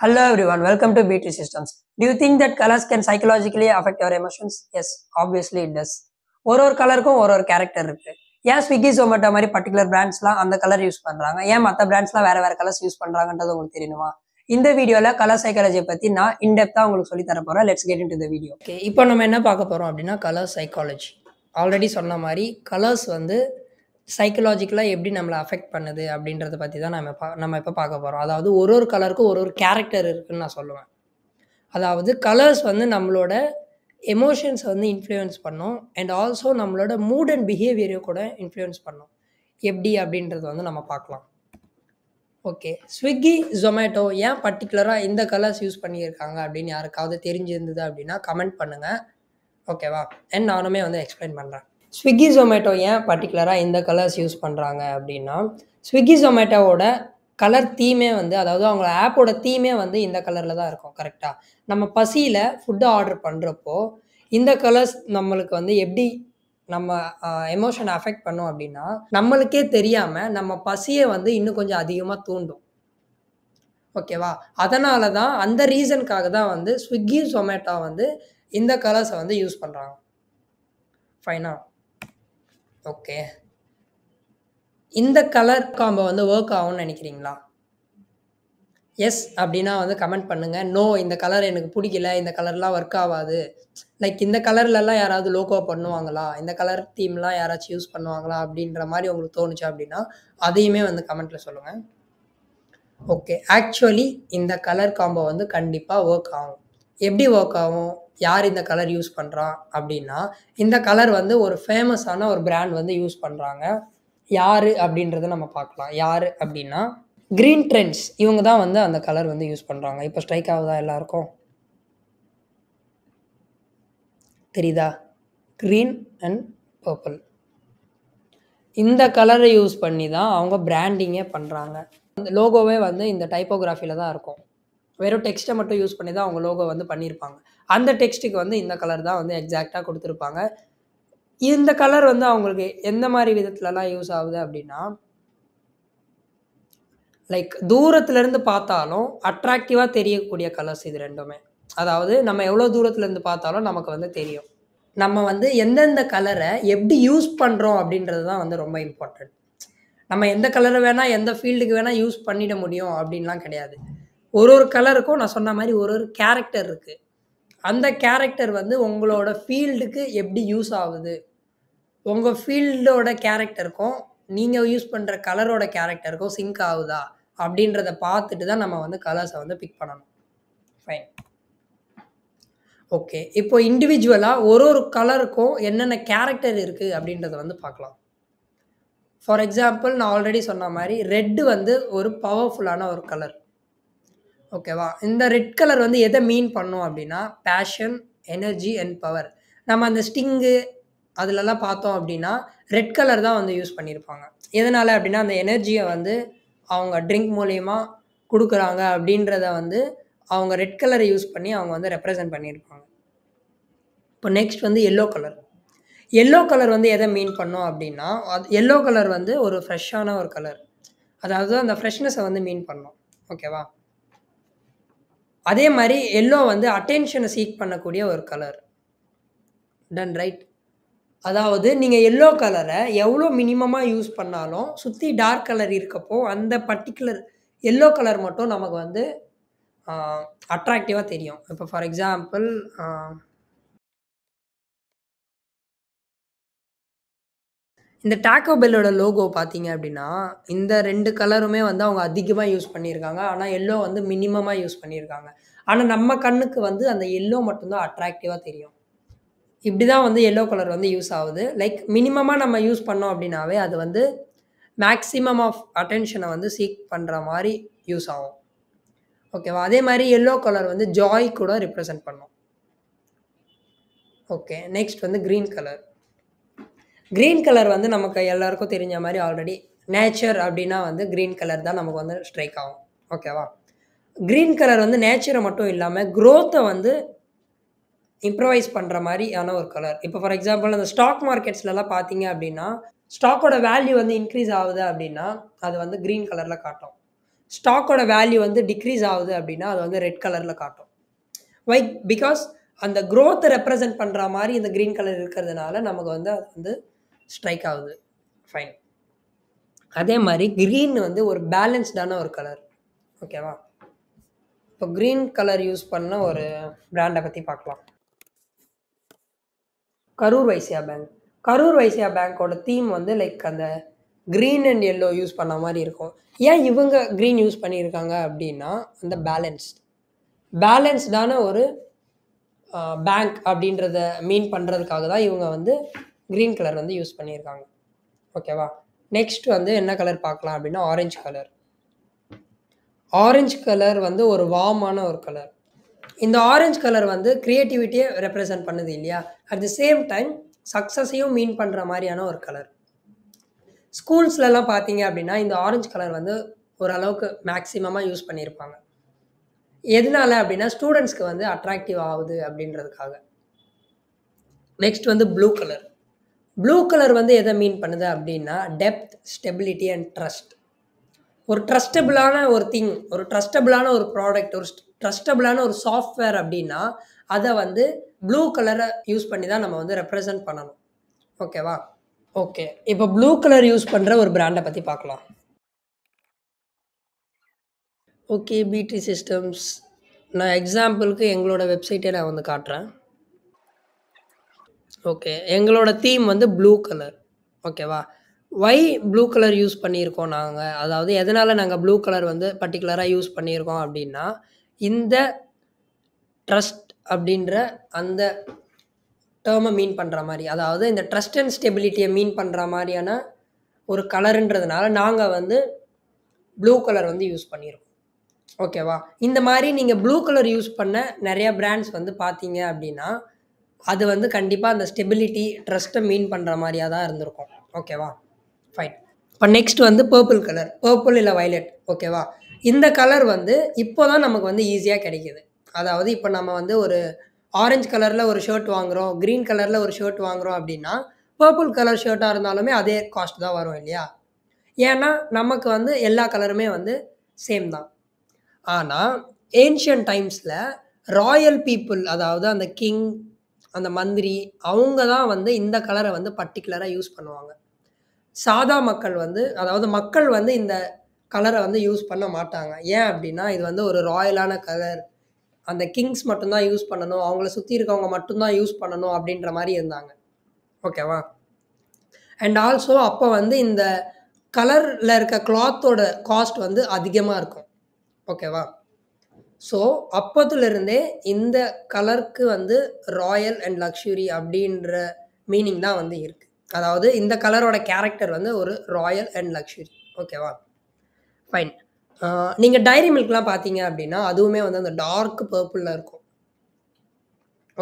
Hello everyone welcome to Systems. Systems do you think that colours can psychologically affect your emotions? Yes, obviously it does. ஒரு ஒரு கலருக்கும் ஒரு ஒரு character இருக்கு ஏன் Swiggy Zomato மாதிரி particular பிராண்ட்ஸ்லாம் அந்த கலர் யூஸ் பண்ணுறாங்க ஏன் மற்ற பிராண்ட்ஸ்லாம் வேற வேற கலர்ஸ் யூஸ் பண்ணுறாங்கன்றது உங்களுக்கு தெரியுமா இந்த வீடியோவில் கலர் சைக்காலஜியை பற்றி நான் இன்டெப்தா உங்களுக்கு சொல்லி தர போறேன் let's get into the video okay இப்போ நம்ம என்ன பார்க்க போகிறோம் அப்படின்னா கலர் சைக்காலஜி ஆல்ரெடி சொன்ன மாதிரி கலர்ஸ் வந்து சைக்கலாஜிக்கலாக எப்படி நம்மளை அஃபெக்ட் பண்ணுது அப்படின்றத பற்றி தான் நம்ம பா நம்ம இப்போ பார்க்க போகிறோம் அதாவது ஒரு ஒரு கலருக்கும் ஒரு ஒரு கேரக்டர் இருக்குதுன்னு நான் சொல்லுவேன் அதாவது கலர்ஸ் வந்து நம்மளோட எமோஷன்ஸ் வந்து இன்ஃப்ளூயன்ஸ் பண்ணும் அண்ட் ஆல்சோ நம்மளோட மூட் அண்ட் பிஹேவியரையும் கூட இன்ஃப்ளூயன்ஸ் பண்ணும் எப்படி அப்படின்றது வந்து நம்ம பார்க்கலாம் ஓகே ஸ்விக்கி ஜொமேட்டோ ஏன் பர்டிகுலராக இந்த கலர்ஸ் யூஸ் பண்ணியிருக்காங்க அப்படின்னு யாருக்காவது தெரிஞ்சிருந்தது அப்படின்னா கமெண்ட் பண்ணுங்கள் ஓகேவா அண்ட் நானுமே வந்து எக்ஸ்பிளைன் பண்ணுறேன் ஸ்விக்கி ஜொமேட்டோ ஏன் பர்டிகுலராக இந்த கலர்ஸ் யூஸ் பண்ணுறாங்க அப்படின்னா ஸ்விக்கி ஜொமேட்டோவோட கலர் தீமே வந்து அதாவது அவங்க ஆப்போட தீமே வந்து இந்த கலரில் தான் இருக்கும் கரெக்டாக நம்ம பசியில் ஃபுட்டு ஆர்டர் பண்ணுறப்போ இந்த கலர்ஸ் நம்மளுக்கு வந்து எப்படி நம்ம எமோஷனை அஃபெக்ட் பண்ணோம் அப்படின்னா நம்மளுக்கே தெரியாமல் நம்ம பசியை வந்து இன்னும் கொஞ்சம் அதிகமாக தூண்டும் ஓகேவா அதனால தான் அந்த ரீசனுக்காக தான் வந்து ஸ்விக்கி ஜொமேட்டோ வந்து இந்த கலர்ஸை வந்து யூஸ் பண்ணுறாங்க ஃபைனா ஓகே இந்த கலர் காம்போ வந்து ஒர்க் ஆகும்னு நினைக்கிறீங்களா எஸ் அப்படின்னா வந்து கமெண்ட் பண்ணுங்கள் நோ இந்த கலர் எனக்கு பிடிக்கல இந்த கலர்லாம் ஒர்க் ஆகாது லைக் இந்த கலர்லலாம் யாராவது லோகோ பண்ணுவாங்களா இந்த கலர் தீம்லாம் யாராச்சும் யூஸ் பண்ணுவாங்களா அப்படின்ற மாதிரி உங்களுக்கு தோணுச்சு அப்படின்னா அதையுமே வந்து கமெண்ட்டில் சொல்லுங்கள் ஓகே ஆக்சுவலி இந்த கலர் காம்போ வந்து கண்டிப்பாக ஒர்க் ஆகும் எப்படி ஒர்க் ஆகும் யார் இந்த கலர் யூஸ் பண்ணுறான் அப்படின்னா இந்த கலர் வந்து ஒரு ஃபேமஸான ஒரு பிராண்ட் வந்து யூஸ் பண்ணுறாங்க யார் அப்படின்றத நம்ம பார்க்கலாம் யார் அப்படின்னா க்ரீன் ட்ரெண்ட்ஸ் இவங்க தான் வந்து அந்த கலர் வந்து யூஸ் பண்ணுறாங்க இப்போ ஸ்ட்ரைக் ஆகுதா எல்லாருக்கும் தெரியுதா க்ரீன் அண்ட் பர்பிள் இந்த கலரை யூஸ் பண்ணி தான் அவங்க பிராண்டிங்கே பண்ணுறாங்க அந்த லோகோவே வந்து இந்த டைப்போகிராஃபியில் தான் இருக்கும் வெறும் டெக்ஸ்ட்டை மட்டும் யூஸ் பண்ணி தான் அவங்க லோகோ வந்து பண்ணியிருப்பாங்க அந்த டெக்ஸ்ட்டுக்கு வந்து இந்த கலர் தான் வந்து எக்ஸாக்டாக கொடுத்துருப்பாங்க இந்த கலர் வந்து அவங்களுக்கு எந்த மாதிரி விதத்துலலாம் யூஸ் ஆகுது அப்படின்னா லைக் தூரத்துலேருந்து பார்த்தாலும் அட்ராக்டிவாக தெரியக்கூடிய கலர்ஸ் இது ரெண்டுமே அதாவது நம்ம எவ்வளோ தூரத்துலேருந்து பார்த்தாலும் நமக்கு வந்து தெரியும் நம்ம வந்து எந்தெந்த கலரை எப்படி யூஸ் பண்ணுறோம் அப்படின்றது தான் வந்து ரொம்ப இம்பார்ட்டண்ட் நம்ம எந்த கலரை வேணால் எந்த ஃபீல்டுக்கு வேணால் யூஸ் பண்ணிட முடியும் அப்படின்லாம் கிடையாது ஒரு ஒரு கலருக்கும் நான் சொன்ன மாதிரி ஒரு ஒரு கேரக்டர் இருக்குது அந்த கேரக்டர் வந்து உங்களோட ஃபீல்டுக்கு எப்படி யூஸ் ஆகுது உங்கள் ஃபீல்டோட கேரக்டருக்கும் நீங்கள் யூஸ் பண்ணுற கலரோட கேரக்டருக்கும் சிங்க் ஆகுதா அப்படின்றத பார்த்துட்டு தான் நம்ம வந்து கலர்ஸை வந்து பிக் பண்ணணும் ஃபைன் ஓகே இப்போ இண்டிவிஜுவலாக ஒரு ஒரு கலருக்கும் என்னென்ன கேரக்டர் இருக்குது அப்படின்றத வந்து பார்க்கலாம் ஃபார் எக்ஸாம்பிள் நான் ஆல்ரெடி சொன்ன மாதிரி ரெட்டு வந்து ஒரு பவர்ஃபுல்லான ஒரு கலர் ஓகேவா இந்த ரெட் கலர் வந்து எதை மீன் பண்ணோம் அப்படின்னா பேஷன் எனர்ஜி அண்ட் பவர் நம்ம அந்த ஸ்டிங்கு அதிலலாம் பார்த்தோம் அப்படின்னா ரெட் கலர் தான் வந்து யூஸ் பண்ணியிருப்பாங்க எதனால் அப்படின்னா அந்த எனர்ஜியை வந்து அவங்க ட்ரிங்க் மூலயமா கொடுக்குறாங்க அப்படின்றத வந்து அவங்க ரெட் கலரை யூஸ் பண்ணி அவங்க வந்து ரெப்ரசன்ட் பண்ணியிருப்பாங்க இப்போ நெக்ஸ்ட் வந்து எல்லோ கலர் எல்லோ கலர் வந்து எதை மீன் பண்ணோம் அப்படின்னா அது எல்லோ கலர் வந்து ஒரு ஃப்ரெஷ்ஷான ஒரு கலர் அதாவது அந்த ஃப்ரெஷ்னஸை வந்து மீன் பண்ணோம் ஓகேவா அதே மாதிரி எல்லோ வந்து அட்டென்ஷனை சீக் பண்ணக்கூடிய ஒரு கலர் டன் ரைட் அதாவது நீங்கள் எல்லோ கலரை எவ்வளோ மினிமமாக யூஸ் பண்ணாலும் சுற்றி டார்க் கலர் இருக்கப்போ அந்த பர்டிகுலர் எல்லோ கலர் மட்டும் நமக்கு வந்து அட்ராக்டிவாக தெரியும் இப்போ ஃபார் எக்ஸாம்பிள் இந்த டாக்கோ பெல்லோட லோகோ பார்த்தீங்க அப்படின்னா இந்த ரெண்டு கலருமே வந்து அவங்க அதிகமாக யூஸ் பண்ணியிருக்காங்க ஆனால் எல்லோ வந்து மினிமமாக யூஸ் பண்ணியிருக்காங்க ஆனால் நம்ம கண்ணுக்கு வந்து அந்த எல்லோ மட்டும்தான் அட்ராக்டிவாக தெரியும் இப்படி தான் வந்து எல்லோ கலர் வந்து யூஸ் ஆகுது லைக் மினிமமாக நம்ம யூஸ் பண்ணோம் அப்படின்னாவே அது வந்து மேக்ஸிமம் ஆஃப் அட்டென்ஷனை வந்து சீக் பண்ணுற மாதிரி யூஸ் ஆகும் ஓகேவா அதே மாதிரி எல்லோ கலர் வந்து ஜாய் கூட ரிப்ரசன்ட் பண்ணும் ஓகே நெக்ஸ்ட் வந்து க்ரீன் கலர் க்ரீன் கலர் வந்து நமக்கு எல்லாருக்கும் தெரிஞ்ச மாதிரி ஆல்ரெடி நேச்சர் அப்படின்னா வந்து க்ரீன் கலர் தான் நமக்கு வந்து ஸ்ட்ரைக் ஆகும் ஓகேவா க்ரீன் கலர் வந்து நேச்சரை மட்டும் இல்லாமல் க்ரோத்தை வந்து இம்ப்ரவைஸ் பண்ணுற மாதிரியான ஒரு கலர் இப்போ ஃபார் எக்ஸாம்பிள் அந்த ஸ்டாக் மார்க்கெட்ஸ்லலாம் பார்த்தீங்க அப்படின்னா ஸ்டாக்கோட வேல்யூ வந்து இன்க்ரீஸ் ஆகுது அப்படின்னா அது வந்து க்ரீன் கலரில் காட்டும் ஸ்டாக்கோட வேல்யூ வந்து டிக்ரீஸ் ஆகுது அப்படின்னா அது வந்து ரெட் கலரில் காட்டும் வை பிகாஸ் அந்த க்ரோத்தை ரெப்ரசன்ட் பண்ணுற மாதிரி இந்த க்ரீன் கலர் இருக்கிறதுனால நமக்கு வந்து அது வந்து ஸ்ட்ரைக் ஆகுது ஃபைன் அதே மாதிரி க்ரீன் வந்து ஒரு பேலன்ஸ்டான ஒரு கலர் ஓகேவா இப்போ க்ரீன் கலர் யூஸ் பண்ண ஒரு பிராண்டை பற்றி பார்க்கலாம் கரூர் வைசியா பேங்க் கரூர் வைசியா பேங்க்கோட தீம் வந்து லைக் அந்த க்ரீன் அண்ட் எல்லோ யூஸ் பண்ண மாதிரி இருக்கும் ஏன் இவங்க க்ரீன் யூஸ் பண்ணியிருக்காங்க அப்படின்னா அந்த பேலன்ஸ்ட் பேலன்ஸ்டான ஒரு பேங்க் அப்படின்றத மீன் பண்ணுறதுக்காக தான் இவங்க வந்து க்ரீன் கலர் வந்து யூஸ் பண்ணியிருக்காங்க ஓகேவா நெக்ஸ்ட் வந்து என்ன கலர் பார்க்கலாம் அப்படின்னா ஆரஞ்சு கலர் ஆரஞ்சு கலர் வந்து ஒரு வார்மான ஒரு கலர் இந்த ஆரஞ்சு கலர் வந்து க்ரியேட்டிவிட்டியை ரெப்ரசன்ட் பண்ணுது இல்லையா அட் தி சேம் டைம் சக்ஸஸையும் மீன் பண்ணுற மாதிரியான ஒரு கலர் ஸ்கூல்ஸ்லலாம் பார்த்தீங்க அப்படின்னா இந்த ஆரஞ்சு கலர் வந்து ஓரளவுக்கு மேக்ஸிமமாக யூஸ் பண்ணியிருப்பாங்க எதனால அப்படின்னா ஸ்டூடெண்ட்ஸ்க்கு வந்து அட்ராக்டிவ் ஆகுது அப்படின்றதுக்காக நெக்ஸ்ட் வந்து ப்ளூ கலர் ப்ளூ கலர் வந்து எதை மீன் பண்ணுது அப்படின்னா டெப்த் ஸ்டெபிலிட்டி அண்ட் ட்ரஸ்ட் ஒரு ட்ரஸ்டபிளான ஒரு திங் ஒரு ட்ரஸ்டபிளான ஒரு ப்ராடக்ட் ஒரு ட்ரஸ்டபிளான ஒரு சாஃப்ட்வேர் அப்படின்னா அதை வந்து ப்ளூ கலரை யூஸ் பண்ணி தான் நம்ம வந்து ரெப்ரசன்ட் பண்ணணும் ஓகேவா ஓகே இப்போ ப்ளூ கலர் யூஸ் பண்ணுற ஒரு பிராண்டை பற்றி பார்க்கலாம் ஓகே பிடி சிஸ்டம்ஸ் நான் எக்ஸாம்பிளுக்கு எங்களோட வெப்சைட்டே நான் வந்து காட்டுறேன் ஓகே எங்களோட தீம் வந்து ப்ளூ கலர் ஓகேவா ஒய் ப்ளூ கலர் யூஸ் பண்ணியிருக்கோம் நாங்கள் அதாவது எதனால் நாங்கள் ப்ளூ கலர் வந்து பர்டிகுலராக யூஸ் பண்ணியிருக்கோம் அப்படின்னா இந்த ட்ரஸ்ட் அப்படின்ற அந்த டேர்மை மீன் பண்ணுற மாதிரி அதாவது இந்த ட்ரஸ்ட் அண்ட் ஸ்டெபிலிட்டியை மீன் பண்ணுற மாதிரியான ஒரு கலருன்றதுனால நாங்கள் வந்து ப்ளூ கலர் வந்து யூஸ் பண்ணியிருக்கோம் ஓகேவா இந்த மாதிரி நீங்கள் ப்ளூ கலர் யூஸ் பண்ண நிறையா பிராண்ட்ஸ் வந்து பார்த்தீங்க அப்படின்னா அது வந்து கண்டிப்பாக அந்த ஸ்டெபிலிட்டி ட்ரஸ்ட்டை மீன் பண்ணுற மாதிரியாக தான் இருந்திருக்கும் ஓகேவா ஃபைன் இப்போ நெக்ஸ்ட் வந்து பர்பிள் கலர் பர்பிள் இல்லை வைலட் ஓகேவா இந்த கலர் வந்து இப்போ தான் நமக்கு வந்து ஈஸியாக கிடைக்கிது அதாவது இப்போ நம்ம வந்து ஒரு ஆரஞ்சு கலரில் ஒரு ஷர்ட் வாங்குகிறோம் க்ரீன் கலரில் ஒரு ஷர்ட் வாங்குகிறோம் அப்படின்னா பர்பிள் கலர் ஷர்ட்டாக இருந்தாலுமே அதே காஸ்ட் தான் வரும் இல்லையா ஏன்னா நமக்கு வந்து எல்லா கலருமே வந்து சேம் தான் ஆனால் ஏன்ஷியன் டைம்ஸில் ராயல் பீப்புள் அதாவது அந்த கிங் அந்த மந்திரி அவங்க தான் வந்து இந்த கலரை வந்து பர்டிகுலராக யூஸ் பண்ணுவாங்க சாதா மக்கள் வந்து அதாவது மக்கள் வந்து இந்த கலரை வந்து யூஸ் பண்ண மாட்டாங்க ஏன் அப்படின்னா இது வந்து ஒரு ராயலான கலர் அந்த கிங்ஸ் மட்டும்தான் யூஸ் பண்ணணும் அவங்கள சுற்றி இருக்கவங்க மட்டும்தான் யூஸ் பண்ணணும் அப்படின்ற மாதிரி இருந்தாங்க ஓகேவா அண்ட் ஆல்சோ அப்போ வந்து இந்த கலரில் இருக்க கிளாத்தோட காஸ்ட் வந்து அதிகமாக இருக்கும் ஓகேவா ஸோ அப்போத்துலேருந்தே இந்த கலருக்கு வந்து ராயல் அண்ட் லக்ஸுரி அப்படின்ற மீனிங் தான் வந்து இருக்குது அதாவது இந்த கலரோட கேரக்டர் வந்து ஒரு ராயல் அண்ட் லக்ஸுரி ஓகேவா ஃபைன் நீங்கள் டைரி மில்க்லாம் பார்த்தீங்க அப்படின்னா அதுவுமே வந்து அந்த டார்க் பர்பிளில் இருக்கும்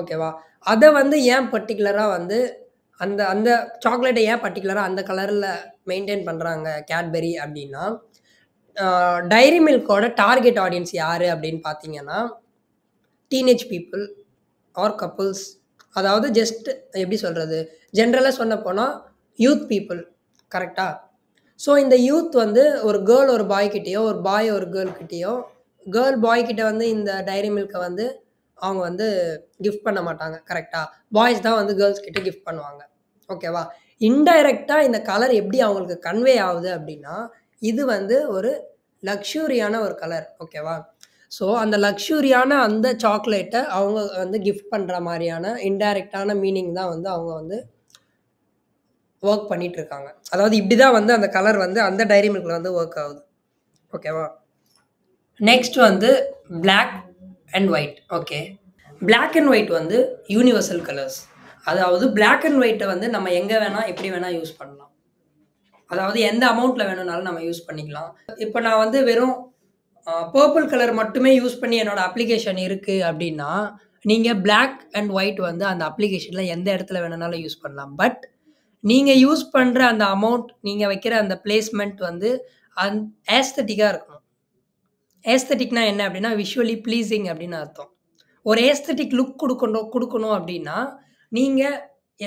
ஓகேவா அதை வந்து ஏன் பர்டிகுலராக வந்து அந்த அந்த சாக்லேட்டை ஏன் பர்டிகுலராக அந்த கலரில் மெயின்டைன் பண்ணுறாங்க கேட்பெரி அப்படின்னா டைரி மில்கோட டார்கெட் ஆடியன்ஸ் யார் அப்படின்னு பார்த்தீங்கன்னா டீனேஜ் பீப்புள் ஆர் கப்புள்ஸ் அதாவது ஜஸ்ட் எப்படி சொல்கிறது ஜென்ரலாக சொன்ன போனால் யூத் பீப்புள் கரெக்டாக ஸோ இந்த யூத் வந்து ஒரு கேர்ள் ஒரு பாய்கிட்டேயோ ஒரு பாய் ஒரு கேர்ள்கிட்டேயோ கேர்ள் பாய்கிட்ட வந்து இந்த டைரி மில்கை வந்து அவங்க வந்து கிஃப்ட் பண்ண மாட்டாங்க கரெக்டாக பாய்ஸ் தான் வந்து கேர்ள்ஸ் கிட்டே கிஃப்ட் பண்ணுவாங்க ஓகேவா இன்டைரக்டாக இந்த கலர் எப்படி அவங்களுக்கு கன்வே ஆகுது அப்படின்னா இது வந்து ஒரு லக்ஸூரியான ஒரு கலர் ஓகேவா ஸோ அந்த லக்ஸூரியான அந்த சாக்லேட்டை அவங்க வந்து கிஃப்ட் பண்ணுற மாதிரியான இன்டைரக்டான மீனிங் தான் வந்து அவங்க வந்து ஒர்க் இருக்காங்க அதாவது இப்படி தான் வந்து அந்த கலர் வந்து அந்த டைரி மில்கில் வந்து ஒர்க் ஆகுது ஓகேவா நெக்ஸ்ட் வந்து black and white okay black and white வந்து யூனிவர்சல் கலர்ஸ் அதாவது பிளாக் அண்ட் ஒயிட்டை வந்து நம்ம எங்கே வேணால் எப்படி வேணால் யூஸ் பண்ணலாம் அதாவது எந்த அமௌண்ட்டில் வேணும்னாலும் நம்ம யூஸ் பண்ணிக்கலாம் இப்போ நான் வந்து வெறும் பர்பிள் கலர் மட்டுமே யூஸ் பண்ணி என்னோடய அப்ளிகேஷன் இருக்குது அப்படின்னா நீங்கள் பிளாக் அண்ட் ஒயிட் வந்து அந்த அப்ளிகேஷனில் எந்த இடத்துல வேணும்னாலும் யூஸ் பண்ணலாம் பட் நீங்கள் யூஸ் பண்ணுற அந்த அமௌண்ட் நீங்கள் வைக்கிற அந்த பிளேஸ்மெண்ட் வந்து அந் ஏஸ்தட்டிக்காக இருக்கணும் ஏஸ்தட்டிக்னா என்ன அப்படின்னா விஷுவலி ப்ளீஸிங் அப்படின்னு அர்த்தம் ஒரு ஏஸ்தட்டிக் லுக் கொடுக்கணும் கொடுக்கணும் அப்படின்னா நீங்கள்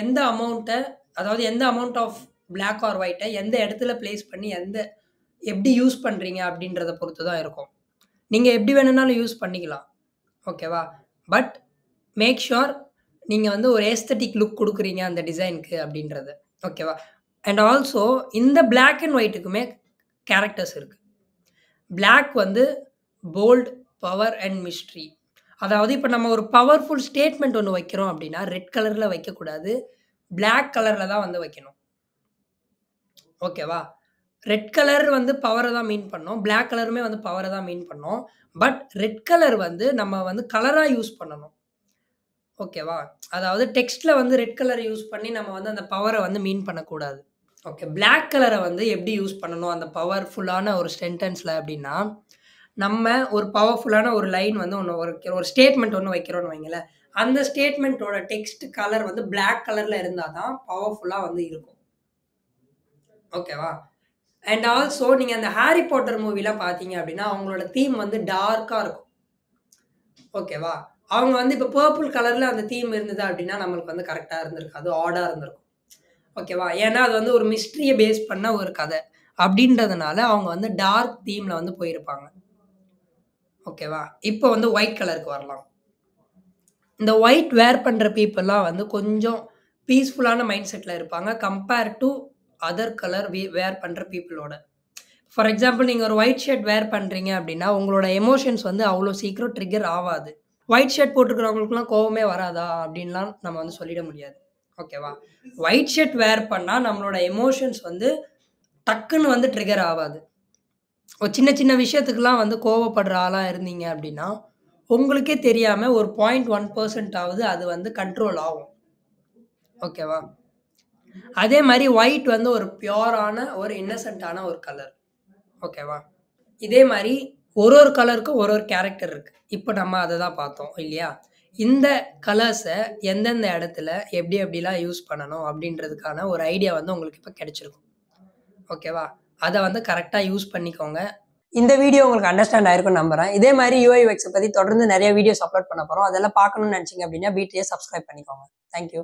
எந்த அமௌண்ட்டை அதாவது எந்த அமௌண்ட் ஆஃப் பிளாக் ஆர் ஒயிட்டை எந்த இடத்துல பிளேஸ் பண்ணி எந்த எப்படி யூஸ் பண்ணுறீங்க அப்படின்றத பொறுத்து தான் இருக்கும் நீங்கள் எப்படி வேணும்னாலும் யூஸ் பண்ணிக்கலாம் ஓகேவா பட் மேக் ஷுர் நீங்கள் வந்து ஒரு ஏஸ்தட்டிக் லுக் கொடுக்குறீங்க அந்த டிசைனுக்கு அப்படின்றது ஓகேவா அண்ட் ஆல்சோ இந்த பிளாக் அண்ட் ஒயிட்டுக்குமே கேரக்டர்ஸ் இருக்குது பிளாக் வந்து போல்ட் பவர் அண்ட் மிஸ்ட்ரி அதாவது இப்போ நம்ம ஒரு பவர்ஃபுல் ஸ்டேட்மெண்ட் ஒன்று வைக்கிறோம் அப்படின்னா ரெட் கலரில் வைக்கக்கூடாது பிளாக் கலரில் தான் வந்து வைக்கணும் ஓகேவா ரெட் கலர் வந்து பவரை தான் மீன் பண்ணோம் பிளாக் கலருமே வந்து பவரை தான் மீன் பண்ணோம் பட் ரெட் கலர் வந்து நம்ம வந்து கலராக யூஸ் பண்ணணும் ஓகேவா அதாவது டெக்ஸ்ட்டில் வந்து ரெட் கலரை யூஸ் பண்ணி நம்ம வந்து அந்த பவரை வந்து மீன் பண்ணக்கூடாது ஓகே பிளாக் கலரை வந்து எப்படி யூஸ் பண்ணணும் அந்த பவர்ஃபுல்லான ஒரு சென்டென்ஸில் அப்படின்னா நம்ம ஒரு பவர்ஃபுல்லான ஒரு லைன் வந்து ஒன்று வைக்கிறோம் ஒரு ஸ்டேட்மெண்ட் ஒன்று வைக்கிறோன்னு வைங்களேன் அந்த ஸ்டேட்மெண்ட்டோட டெக்ஸ்ட் கலர் வந்து பிளாக் கலரில் இருந்தால் தான் பவர்ஃபுல்லாக வந்து இருக்கும் ஓகேவா அண்ட் ஆல்சோ நீங்கள் அந்த ஹாரி பாட்டர் மூவிலாம் பார்த்தீங்க அப்படின்னா அவங்களோட தீம் வந்து டார்க்காக இருக்கும் ஓகேவா அவங்க வந்து இப்போ பர்பிள் கலரில் அந்த தீம் இருந்தது அப்படின்னா நம்மளுக்கு வந்து கரெக்டாக இருந்திருக்கு அது ஆடாக இருந்திருக்கும் ஓகேவா ஏன்னா அது வந்து ஒரு மிஸ்ட்ரியை பேஸ் பண்ண ஒரு கதை அப்படின்றதுனால அவங்க வந்து டார்க் தீமில் வந்து போயிருப்பாங்க ஓகேவா இப்போ வந்து ஒயிட் கலருக்கு வரலாம் இந்த ஒயிட் வேர் பண்ணுற பீப்புளெலாம் வந்து கொஞ்சம் பீஸ்ஃபுல்லான மைண்ட் செட்டில் இருப்பாங்க கம்பேர் டு அதர் கலர் வே வேர் பண்ணுற பீப்புளோட ஃபார் எக்ஸாம்பிள் நீங்கள் ஒரு ஒயிட் ஷர்ட் வேர் பண்ணுறீங்க அப்படின்னா உங்களோட எமோஷன்ஸ் வந்து அவ்வளோ சீக்கிரம் ட்ரிகர் ஆகாது ஒயிட் ஷர்ட் போட்டுருக்கிறவங்களுக்குலாம் கோவமே வராதா அப்படின்லாம் நம்ம வந்து சொல்லிட முடியாது ஓகேவா ஒயிட் ஷர்ட் வேர் பண்ணால் நம்மளோட எமோஷன்ஸ் வந்து டக்குன்னு வந்து ட்ரிகர் ஆகாது ஒரு சின்ன சின்ன விஷயத்துக்கெலாம் வந்து கோவப்படுற ஆளாக இருந்தீங்க அப்படின்னா உங்களுக்கே தெரியாமல் ஒரு பாயிண்ட் ஒன் பர்சன்ட் ஆகுது அது வந்து கண்ட்ரோல் ஆகும் ஓகேவா அதே மாதிரி ஒயிட் வந்து ஒரு பியோரான ஒரு இன்னசென்ட்டான ஒரு கலர் ஓகேவா இதே மாதிரி ஒரு ஒரு கலருக்கும் ஒரு ஒரு கேரக்டர் இருக்குது இப்போ நம்ம அதை தான் பார்த்தோம் இல்லையா இந்த கலர்ஸை எந்தெந்த இடத்துல எப்படி எப்படிலாம் யூஸ் பண்ணணும் அப்படின்றதுக்கான ஒரு ஐடியா வந்து உங்களுக்கு இப்போ கிடைச்சிருக்கும் ஓகேவா அதை வந்து கரெக்டாக யூஸ் பண்ணிக்கோங்க இந்த வீடியோ உங்களுக்கு அண்டர்ஸ்டாண்ட் ஆயிருக்கும் நம்புறேன் இதே மாதிரி வெக்ஸை பற்றி தொடர்ந்து நிறைய வீடியோஸ் அப்லோட் பண்ண போகிறோம் அதெல்லாம் பார்க்கணும்னு நினச்சிங்க அப்படின்னா பிடிஎஸ் சப்ஸ்கிரைப் பண்ணிக்கோங்க தேங்க்யூ